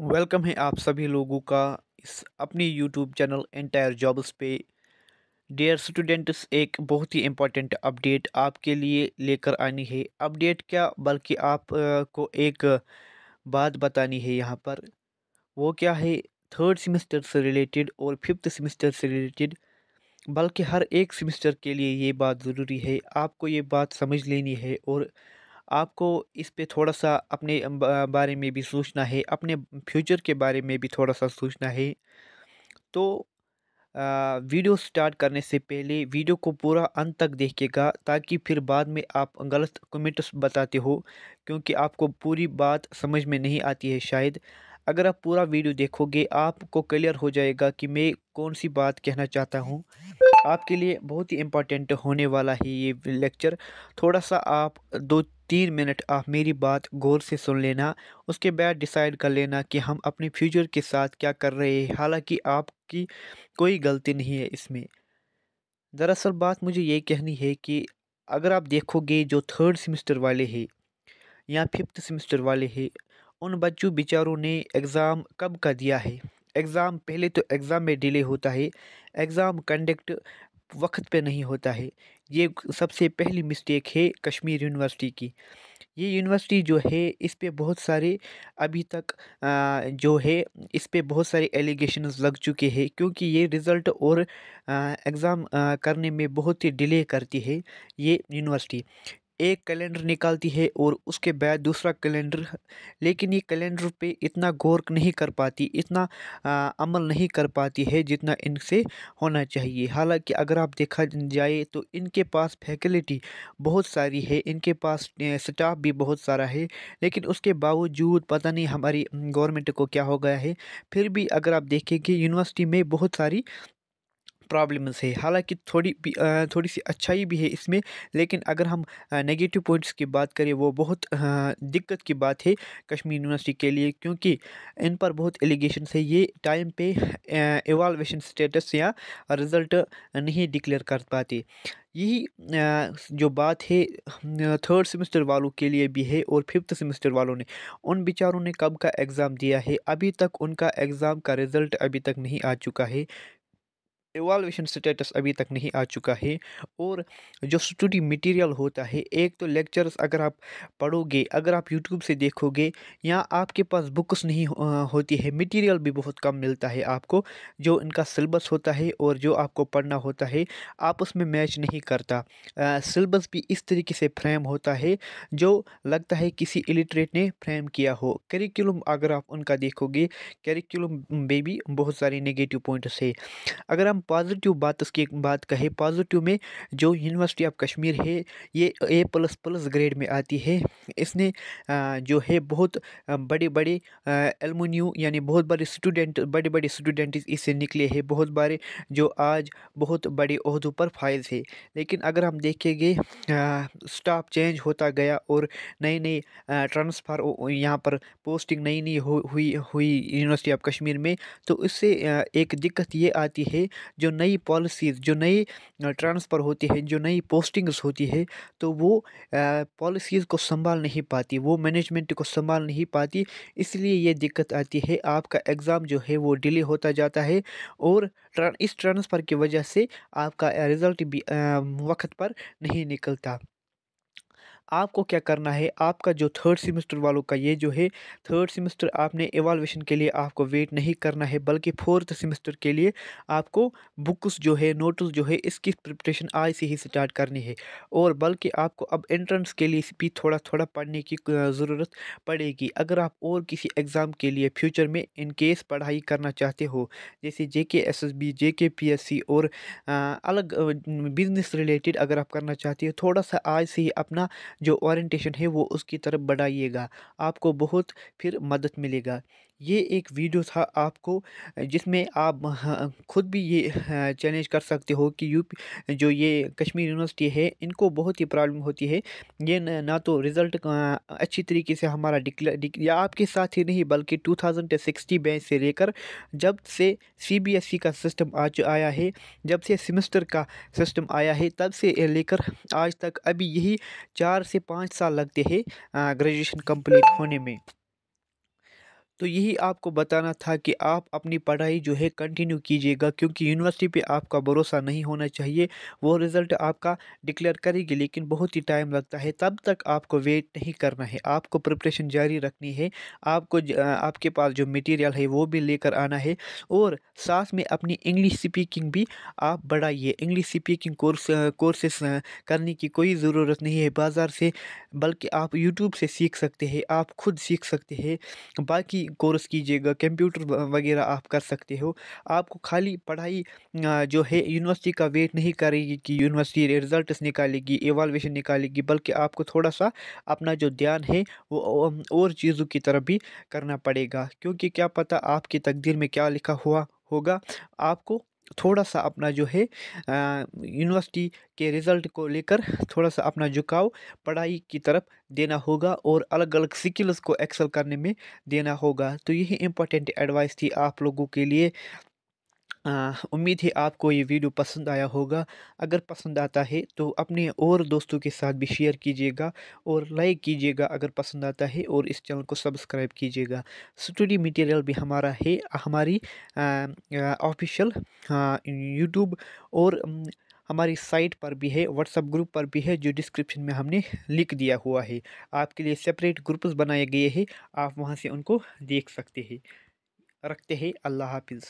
welcome है आप सभी लोगों का इस अपनी यूट्यूब चैनल एंटायर जॉब्स पे डियर स्टूडेंट्स एक बहुत ही इम्पोर्टेंट अपडेट आपके लिए लेकर आनी है अपडेट क्या बल्कि आप को एक बात बतानी है यहाँ पर वो क्या है थर्ड सेमेस्टर से रिलेटेड और फिफ्थ सेमेस्टर से रिलेटेड बल्कि हर एक सेमेस्टर के लिए ये बात ज़रूरी है आपको ये बात समझ लेनी है और आपको इस पे थोड़ा सा अपने बारे में भी सोचना है अपने फ्यूचर के बारे में भी थोड़ा सा सोचना है तो वीडियो स्टार्ट करने से पहले वीडियो को पूरा अंत तक देखिएगा ताकि फिर बाद में आप गलत कमेंट्स बताते हो क्योंकि आपको पूरी बात समझ में नहीं आती है शायद अगर आप पूरा वीडियो देखोगे आपको क्लियर हो जाएगा कि मैं कौन सी बात कहना चाहता हूँ आपके लिए बहुत ही इम्पोर्टेंट होने वाला है ये लेक्चर थोड़ा सा आप दो तीन मिनट आप मेरी बात गौर से सुन लेना उसके बाद डिसाइड कर लेना कि हम अपने फ्यूचर के साथ क्या कर रहे हैं हालांकि आपकी कोई गलती नहीं है इसमें दरअसल बात मुझे ये कहनी है कि अगर आप देखोगे जो थर्ड सेमेस्टर वाले हैं या फिफ्थ सेमेस्टर वाले हैं उन बच्चों बेचारों ने एग्ज़ाम कब का दिया है एग्ज़ाम पहले तो एग्ज़ाम में डिले होता है एग्ज़ाम कंडक्ट वक्त पे नहीं होता है ये सबसे पहली मिस्टेक है कश्मीर यूनिवर्सिटी की ये यूनिवर्सिटी जो है इस पर बहुत सारे अभी तक जो है इस पर बहुत सारे एलिगेशन लग चुके हैं क्योंकि ये रिज़ल्ट और एग्ज़ाम करने में बहुत ही डिले करती है ये यूनिवर्सिटी एक कैलेंडर निकालती है और उसके बाद दूसरा कैलेंडर लेकिन ये कैलेंडर पे इतना गौर नहीं कर पाती इतना आ, अमल नहीं कर पाती है जितना इनसे होना चाहिए हालांकि अगर आप देखा जाए तो इनके पास फैकल्टी बहुत सारी है इनके पास स्टाफ भी बहुत सारा है लेकिन उसके बावजूद पता नहीं हमारी गवर्नमेंट को क्या हो गया है फिर भी अगर आप देखें कि यूनिवर्सिटी में बहुत सारी प्रॉब्लम्स है हालांकि थोड़ी भी थोड़ी सी अच्छाई भी है इसमें लेकिन अगर हम नेगेटिव पॉइंट्स की बात करें वो बहुत दिक्कत की बात है कश्मीर यूनिवर्सिटी के लिए क्योंकि इन पर बहुत एलिगेशन है ये टाइम पे एवालवेशन स्टेटस या रिज़ल्ट नहीं डिक्लेयर कर पाते यही जो बात है थर्ड सेमेस्टर वालों के लिए भी है और फिफ्थ सेमेस्टर वालों ने उन बेचारों ने कब का एग्ज़ाम दिया है अभी तक उनका एग्ज़ाम का रिज़ल्ट अभी तक नहीं आ चुका है एवालुएशन स्टेटस अभी तक नहीं आ चुका है और जो स्टडी मटेरियल होता है एक तो लेक्चर्स अगर आप पढ़ोगे अगर आप यूट्यूब से देखोगे या आपके पास बुक्स नहीं होती है मटेरियल भी बहुत कम मिलता है आपको जो इनका सिलेबस होता है और जो आपको पढ़ना होता है आप उसमें मैच नहीं करता सिलेबस भी इस तरीके से फ्रेम होता है जो लगता है किसी इलिटरेट ने फ्रेम किया हो करिकुलम अगर आप उनका देखोगे करिकुलम में भी बहुत सारे नेगेटिव पॉइंट्स है अगर हम पॉजिटिव बात उसकी एक बात कहें पॉजिटिव में जो यूनिवर्सिटी ऑफ कश्मीर है ये ए प्लस प्लस ग्रेड में आती है इसने जो है बहुत बड़े बड़े एलमोन्यू यानी बहुत बड़े स्टूडेंट बड़े बड़े स्टूडेंट इससे निकले हैं बहुत बारे जो आज बहुत बड़े अहदों पर फायज है लेकिन अगर हम देखेंगे स्टाफ चेंज होता गया और नए नए ट्रांसफ़र यहाँ पर पोस्टिंग नई नई हुई हुई यूनिवर्सिटी ऑफ कश्मीर में तो इससे एक दिक्कत ये आती है जो नई पॉलिसीज़ जो नई ट्रांसफ़र होती है जो नई पोस्टिंग्स होती है तो वो पॉलिसीज़ को संभाल नहीं पाती वो मैनेजमेंट को संभाल नहीं पाती इसलिए ये दिक्कत आती है आपका एग्ज़ाम जो है वो डिले होता जाता है और इस ट्रांसफ़र की वजह से आपका रिज़ल्ट भी वक्त पर नहीं निकलता आपको क्या करना है आपका जो थर्ड सेमेस्टर वालों का ये जो है थर्ड सेमेस्टर आपने एवालुएशन के लिए आपको वेट नहीं करना है बल्कि फोर्थ सेमेस्टर के लिए आपको बुक्स जो है नोट्स जो है इसकी प्रिपरेशन आज से ही स्टार्ट करनी है और बल्कि आपको अब एंट्रेंस के लिए भी थोड़ा थोड़ा पढ़ने की ज़रूरत पड़ेगी अगर आप और किसी एग्ज़ाम के लिए फ्यूचर में इन केस पढ़ाई करना चाहते हो जैसे जे के एस एस बी जे के पी एस सी और अलग बिज़नेस रिलेटेड अगर आप करना चाहते हो थोड़ा सा आज से ही अपना जो ऑरेंटेशन है वो उसकी तरफ बढ़ाइएगा आपको बहुत फिर मदद मिलेगा ये एक वीडियो था आपको जिसमें आप हाँ, खुद भी ये हाँ, चैलेंज कर सकते हो कि यू जो ये कश्मीर यूनिवर्सिटी है इनको बहुत ही प्रॉब्लम होती है ये ना तो रिज़ल्ट अच्छी तरीके से हमारा डिक्लेयर या आपके साथ ही नहीं बल्कि टू थाउजेंड सिक्सटी बैच से लेकर जब से सी बी एस ई का सिस्टम आज आया है जब से सेमेस्टर का सिस्टम आया है तब से लेकर आज तक अभी यही चार से पाँच साल लगते हैं ग्रेजुएशन कम्प्लीट होने में तो यही आपको बताना था कि आप अपनी पढ़ाई जो है कंटिन्यू कीजिएगा क्योंकि यूनिवर्सिटी पे आपका भरोसा नहीं होना चाहिए वो रिज़ल्ट आपका डिक्लेयर करेगी लेकिन बहुत ही टाइम लगता है तब तक आपको वेट नहीं करना है आपको प्रिपरेशन जारी रखनी है आपको आपके पास जो मटेरियल है वो भी लेकर आना है और साथ में अपनी इंग्लिश स्पीकिंग भी आप बढ़ाइए इंग्लिश स्पीकिंग कोर्स कोर्सेस करने की कोई ज़रूरत नहीं है बाज़ार से बल्कि आप यूट्यूब से सीख सकते हैं आप खुद सीख सकते हैं बाकी कोर्स कीजिएगा कंप्यूटर वगैरह आप कर सकते हो आपको खाली पढ़ाई जो है यूनिवर्सिटी का वेट नहीं करेगी कि यूनिवर्सिटी रिजल्ट निकालेगी एवालुएशन निकालेगी बल्कि आपको थोड़ा सा अपना जो ध्यान है वो और चीज़ों की तरफ भी करना पड़ेगा क्योंकि क्या पता आपकी तकदीर में क्या लिखा हुआ होगा आपको थोड़ा सा अपना जो है यूनिवर्सिटी के रिज़ल्ट को लेकर थोड़ा सा अपना झुकाव पढ़ाई की तरफ देना होगा और अलग अलग स्किल्स को एक्सेल करने में देना होगा तो यही इम्पोर्टेंट एडवाइस थी आप लोगों के लिए उम्मीद है आपको ये वीडियो पसंद आया होगा अगर पसंद आता है तो अपने और दोस्तों के साथ भी शेयर कीजिएगा और लाइक कीजिएगा अगर पसंद आता है और इस चैनल को सब्सक्राइब कीजिएगा स्टडी मटेरियल भी हमारा है हमारी ऑफिशियल यूट्यूब और हमारी साइट पर भी है व्हाट्सअप ग्रुप पर भी है जो डिस्क्रिप्शन में हमने लिख दिया हुआ है आपके लिए सेपरेट ग्रुप्स बनाए गए हैं आप वहाँ से उनको देख सकते हैं रखते हैं अल्लाह हाफिज़